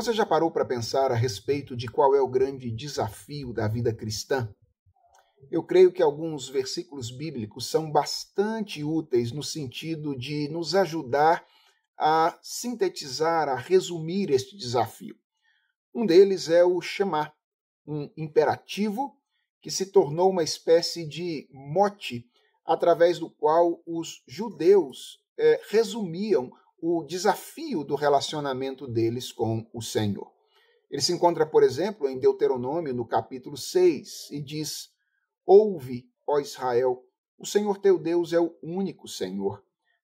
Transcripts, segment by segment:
Você já parou para pensar a respeito de qual é o grande desafio da vida cristã? Eu creio que alguns versículos bíblicos são bastante úteis no sentido de nos ajudar a sintetizar, a resumir este desafio. Um deles é o chamar, um imperativo que se tornou uma espécie de mote através do qual os judeus eh, resumiam o desafio do relacionamento deles com o Senhor. Ele se encontra, por exemplo, em Deuteronômio, no capítulo 6, e diz: Ouve, ó Israel, o Senhor teu Deus é o único Senhor.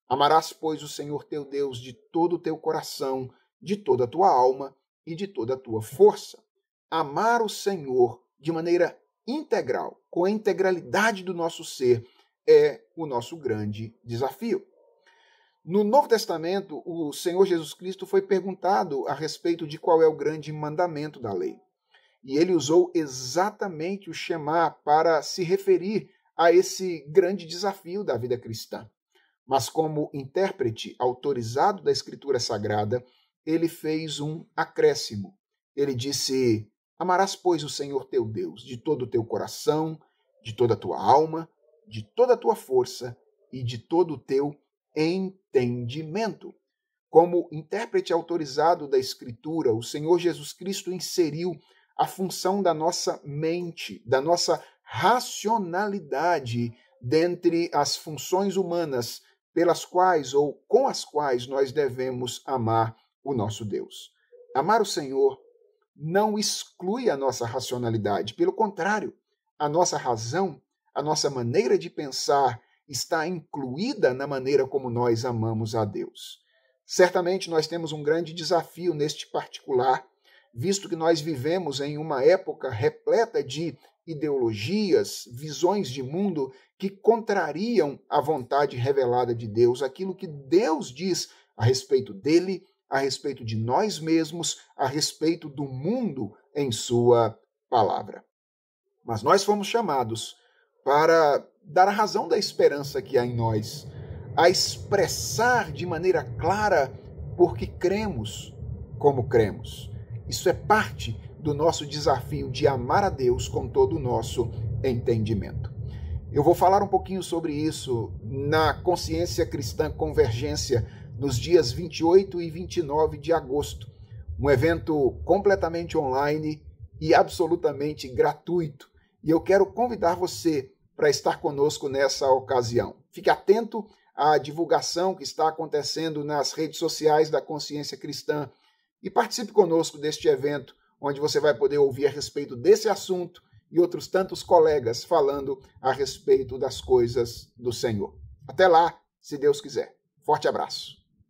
Amarás, pois, o Senhor teu Deus de todo o teu coração, de toda a tua alma e de toda a tua força. Amar o Senhor de maneira integral, com a integralidade do nosso ser, é o nosso grande desafio. No Novo Testamento, o Senhor Jesus Cristo foi perguntado a respeito de qual é o grande mandamento da lei. E ele usou exatamente o chamar para se referir a esse grande desafio da vida cristã. Mas, como intérprete autorizado da Escritura Sagrada, ele fez um acréscimo. Ele disse: Amarás, pois, o Senhor teu Deus de todo o teu coração, de toda a tua alma, de toda a tua força e de todo o teu entendimento. Como intérprete autorizado da Escritura, o Senhor Jesus Cristo inseriu a função da nossa mente, da nossa racionalidade, dentre as funções humanas pelas quais ou com as quais nós devemos amar o nosso Deus. Amar o Senhor não exclui a nossa racionalidade, pelo contrário, a nossa razão, a nossa maneira de pensar está incluída na maneira como nós amamos a Deus. Certamente nós temos um grande desafio neste particular, visto que nós vivemos em uma época repleta de ideologias, visões de mundo que contrariam a vontade revelada de Deus, aquilo que Deus diz a respeito dele, a respeito de nós mesmos, a respeito do mundo em sua palavra. Mas nós fomos chamados para dar a razão da esperança que há em nós, a expressar de maneira clara porque cremos como cremos. Isso é parte do nosso desafio de amar a Deus com todo o nosso entendimento. Eu vou falar um pouquinho sobre isso na Consciência Cristã Convergência nos dias 28 e 29 de agosto, um evento completamente online e absolutamente gratuito. E eu quero convidar você para estar conosco nessa ocasião. Fique atento à divulgação que está acontecendo nas redes sociais da Consciência Cristã e participe conosco deste evento, onde você vai poder ouvir a respeito desse assunto e outros tantos colegas falando a respeito das coisas do Senhor. Até lá, se Deus quiser. Forte abraço.